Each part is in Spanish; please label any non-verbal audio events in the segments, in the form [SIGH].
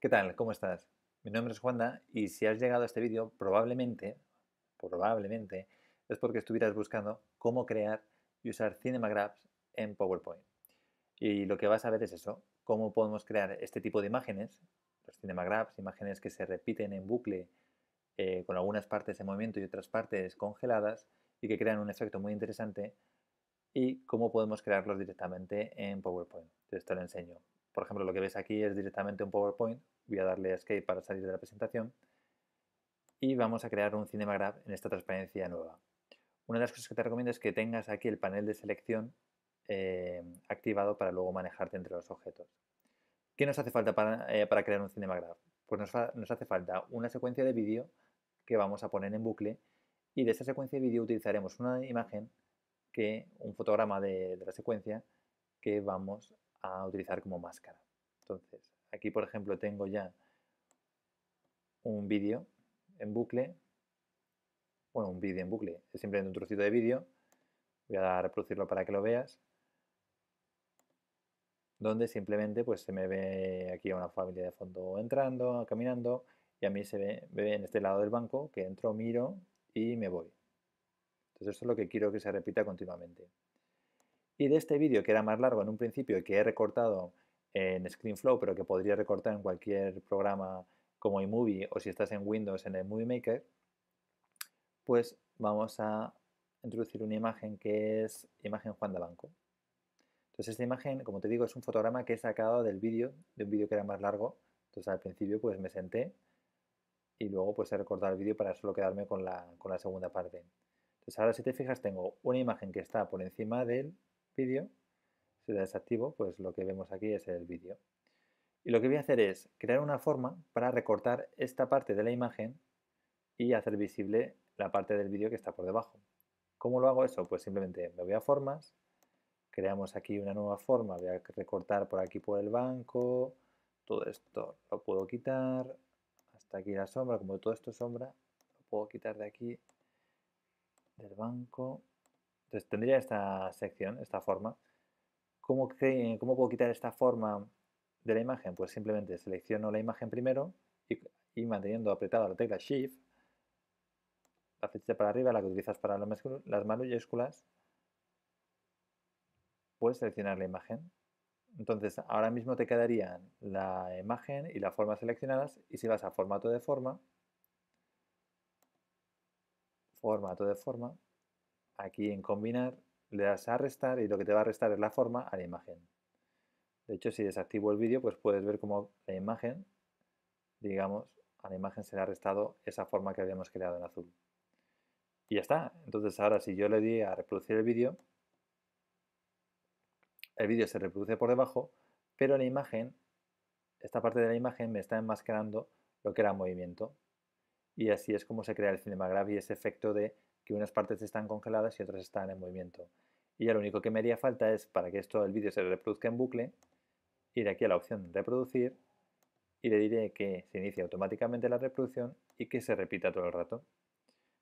¿Qué tal? ¿Cómo estás? Mi nombre es Juanda y si has llegado a este vídeo probablemente, probablemente es porque estuvieras buscando cómo crear y usar Cinemagraphs en PowerPoint. Y lo que vas a ver es eso, cómo podemos crear este tipo de imágenes, los Cinemagraphs, imágenes que se repiten en bucle eh, con algunas partes en movimiento y otras partes congeladas y que crean un efecto muy interesante y cómo podemos crearlos directamente en PowerPoint. Entonces te lo enseño. Por ejemplo, lo que ves aquí es directamente un PowerPoint. Voy a darle Escape para salir de la presentación. Y vamos a crear un Cinemagraph en esta transparencia nueva. Una de las cosas que te recomiendo es que tengas aquí el panel de selección eh, activado para luego manejarte entre los objetos. ¿Qué nos hace falta para, eh, crear un Cinemagraph? Pues nos, nos hace falta una secuencia de vídeo que vamos a poner en bucle y de esa secuencia de vídeo utilizaremos una imagen que un fotograma de, la secuencia que vamos a utilizar como máscara. Entonces, aquí por ejemplo tengo ya un vídeo en bucle, bueno, un vídeo en bucle, es simplemente un trocito de vídeo, voy a dar reproducirlo para que lo veas, donde simplemente pues se me ve aquí una familia de fondo entrando, caminando, y a mí se ve, ve en este lado del banco, que entro, miro y me voy. Entonces eso es lo que quiero que se repita continuamente. Y de este vídeo, que era más largo en un principio y que he recortado en ScreenFlow, pero que podría recortar en cualquier programa como iMovie o si estás en Windows en el Movie Maker, pues vamos a introducir una imagen que es imagen Juan de Banco. Entonces esta imagen, como te digo, es un fotograma que he sacado del vídeo, de un vídeo que era más largo. Entonces al principio pues me senté y luego pues he recortado el vídeo para solo quedarme con la segunda parte. Entonces ahora si te fijas tengo una imagen que está por encima del vídeo. Si la desactivo, pues lo que vemos aquí es el vídeo. Y lo que voy a hacer es crear una forma para recortar esta parte de la imagen y hacer visible la parte del vídeo que está por debajo. ¿Cómo lo hago eso? Pues simplemente me voy a formas, creamos aquí una nueva forma, voy a recortar por aquí por el banco, todo esto lo puedo quitar, hasta aquí la sombra, como todo esto es sombra, lo puedo quitar de aquí del banco. Entonces tendría esta sección, esta forma. ¿Cómo, ¿Cómo, puedo quitar esta forma de la imagen? Pues simplemente selecciono la imagen primero y, manteniendo apretada la tecla Shift, la flecha para arriba, la que utilizas para las mayúsculas, puedes seleccionar la imagen. Entonces, ahora mismo te quedarían la imagen y la forma seleccionadas y si vas a formato de forma, formato de forma, aquí en combinar le das a restar y lo que te va a restar es la forma a la imagen. De hecho, si desactivo el vídeo, pues puedes ver cómo la imagen, digamos, a la imagen se le ha restado esa forma que habíamos creado en azul. Y ya está. Entonces ahora si yo le di a reproducir el vídeo, el vídeo se reproduce por debajo, pero la imagen, esta parte de la imagen me está enmascarando lo que era movimiento y así es como se crea el cinemagraph y ese efecto de que unas partes están congeladas y otras están en movimiento. Y ya lo único que me haría falta es, para que esto el vídeo se reproduzca en bucle, ir aquí a la opción reproducir y le diré que se inicie automáticamente la reproducción y que se repita todo el rato.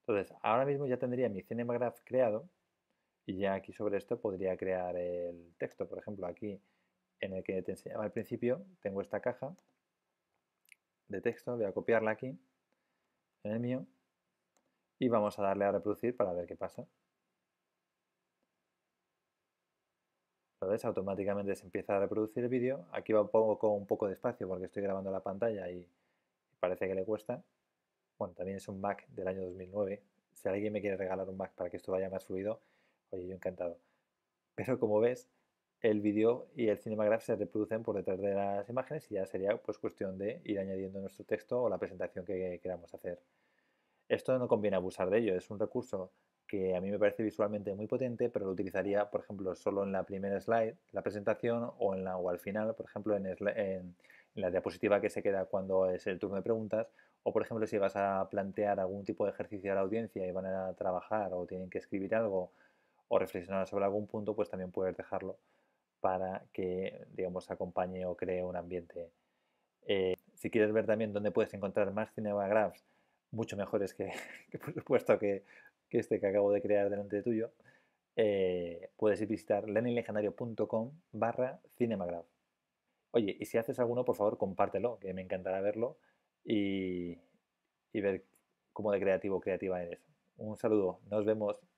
Entonces, ahora mismo ya tendría mi cinemagraph creado y ya aquí sobre esto podría crear el texto. Por ejemplo, aquí en el que te enseñaba al principio, tengo esta caja de texto, voy a copiarla aquí en el mío y vamos a darle a reproducir para ver qué pasa. ¿Lo ves? Automáticamente se empieza a reproducir el vídeo. Aquí va pongo con un poco de espacio porque estoy grabando la pantalla y parece que le cuesta. Bueno, también es un Mac del año 2009. Si alguien me quiere regalar un Mac para que esto vaya más fluido, oye, yo encantado. Pero como ves, el vídeo y el cinemagraph se reproducen por detrás de las imágenes y ya sería pues cuestión de ir añadiendo nuestro texto o la presentación que queramos hacer. Esto no conviene abusar de ello, es un recurso que a mí me parece visualmente muy potente, pero lo utilizaría, por ejemplo, solo en la primera slide, la presentación, o, en la, o al final, por ejemplo, en la diapositiva que se queda cuando es el turno de preguntas, o por ejemplo, si vas a plantear algún tipo de ejercicio a la audiencia y van a trabajar o tienen que escribir algo o reflexionar sobre algún punto, pues también puedes dejarlo para que, digamos, acompañe o cree un ambiente. Eh, si quieres ver también dónde puedes encontrar más cinemagraphs, mucho mejores [LAUGHS] que, por supuesto, que, este que acabo de crear delante de tuyo, eh, puedes ir visitar lenilegendario.com barra cinemagraph. Oye, y si haces alguno, por favor, compártelo, que me encantará verlo y, y ver cómo de creativo o creativa eres. Un saludo, nos vemos.